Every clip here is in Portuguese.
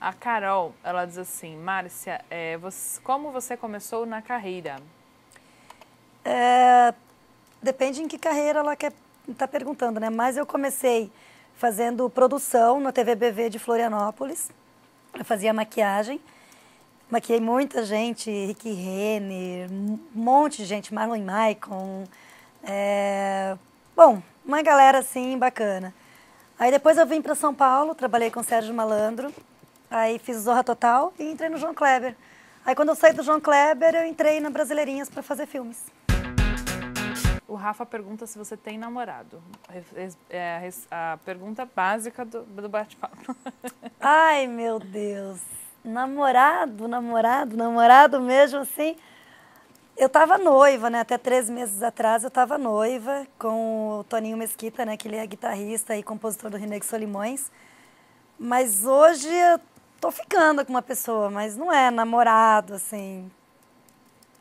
A Carol, ela diz assim, Márcia, é, você, como você começou na carreira? É, depende em que carreira ela quer está perguntando, né? Mas eu comecei fazendo produção no TVBV de Florianópolis. Eu fazia maquiagem. Maquiei muita gente, Rick Renner, um monte de gente, Marlon Maicon. É... Bom, uma galera assim bacana. Aí depois eu vim para São Paulo, trabalhei com Sérgio Malandro, Aí fiz Zorra Total e entrei no João Kleber. Aí quando eu saí do João Kleber, eu entrei na Brasileirinhas para fazer filmes. O Rafa pergunta se você tem namorado. É a pergunta básica do, do bate-papo. Ai, meu Deus. Namorado, namorado, namorado mesmo assim. Eu estava noiva, né? Até três meses atrás eu estava noiva com o Toninho Mesquita, né? Que ele é guitarrista e compositor do Renex Solimões. Mas hoje eu tô ficando com uma pessoa, mas não é namorado, assim.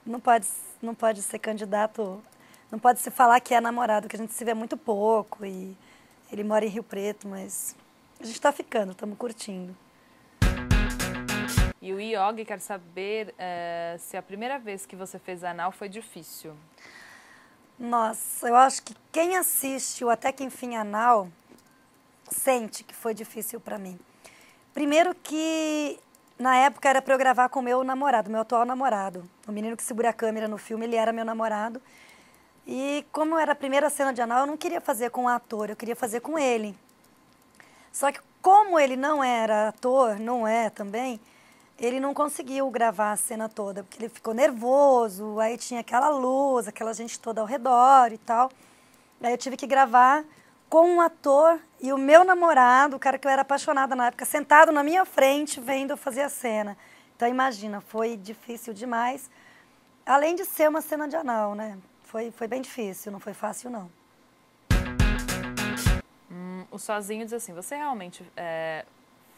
Não pode, não pode ser candidato, não pode se falar que é namorado, que a gente se vê muito pouco e ele mora em Rio Preto, mas a gente tá ficando, estamos curtindo. E o Iog quer saber eh, se a primeira vez que você fez anal foi difícil. Nossa, eu acho que quem assiste o Até Que Enfim Anal sente que foi difícil para mim. Primeiro que na época era para eu gravar com meu namorado, meu atual namorado. O menino que segura a câmera no filme, ele era meu namorado. E como era a primeira cena de anal, eu não queria fazer com o ator, eu queria fazer com ele. Só que como ele não era ator, não é também, ele não conseguiu gravar a cena toda, porque ele ficou nervoso, aí tinha aquela luz, aquela gente toda ao redor e tal. Aí eu tive que gravar com um ator e o meu namorado, o cara que eu era apaixonada na época, sentado na minha frente, vendo eu fazer a cena. Então, imagina, foi difícil demais. Além de ser uma cena de anal, né? Foi, foi bem difícil, não foi fácil, não. Hum, o Sozinho diz assim, você realmente é,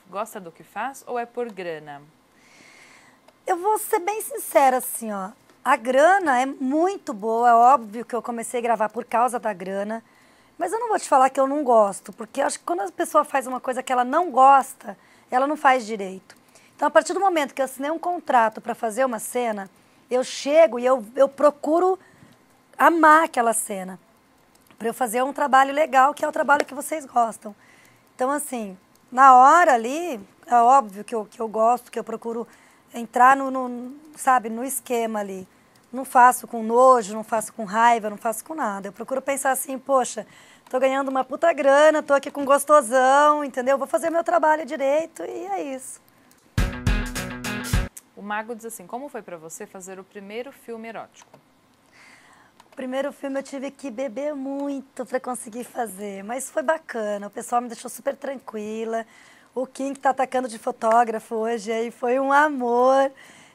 gosta do que faz ou é por grana? Eu vou ser bem sincera, assim, ó. A grana é muito boa, é óbvio que eu comecei a gravar por causa da grana. Mas eu não vou te falar que eu não gosto, porque acho que quando a pessoa faz uma coisa que ela não gosta, ela não faz direito. Então, a partir do momento que eu assinei um contrato para fazer uma cena, eu chego e eu, eu procuro amar aquela cena, para eu fazer um trabalho legal, que é o trabalho que vocês gostam. Então, assim, na hora ali, é óbvio que eu, que eu gosto, que eu procuro entrar no, no sabe, no esquema ali. Não faço com nojo, não faço com raiva, não faço com nada. Eu procuro pensar assim, poxa, tô ganhando uma puta grana, tô aqui com gostosão, entendeu? Vou fazer meu trabalho direito e é isso. O Mago diz assim: como foi para você fazer o primeiro filme erótico? O primeiro filme eu tive que beber muito para conseguir fazer, mas foi bacana. O pessoal me deixou super tranquila. O Kim que tá atacando de fotógrafo hoje aí foi um amor.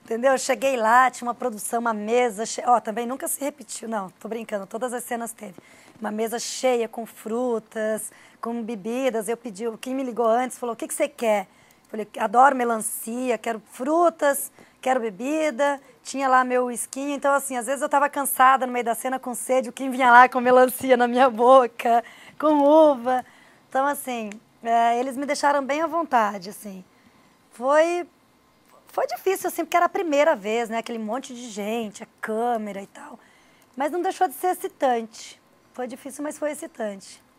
Entendeu? Eu cheguei lá, tinha uma produção, uma mesa Ó, oh, também nunca se repetiu, não, tô brincando, todas as cenas teve. Uma mesa cheia com frutas, com bebidas. Eu pedi, quem me ligou antes falou: o que, que você quer? Eu falei: adoro melancia, quero frutas, quero bebida. Tinha lá meu esquinho. Então, assim, às vezes eu tava cansada no meio da cena com sede, o Kim vinha lá com melancia na minha boca, com uva. Então, assim, é, eles me deixaram bem à vontade, assim. Foi foi difícil, assim, porque era a primeira vez, né? Aquele monte de gente, a câmera e tal. Mas não deixou de ser excitante. Foi difícil, mas foi excitante.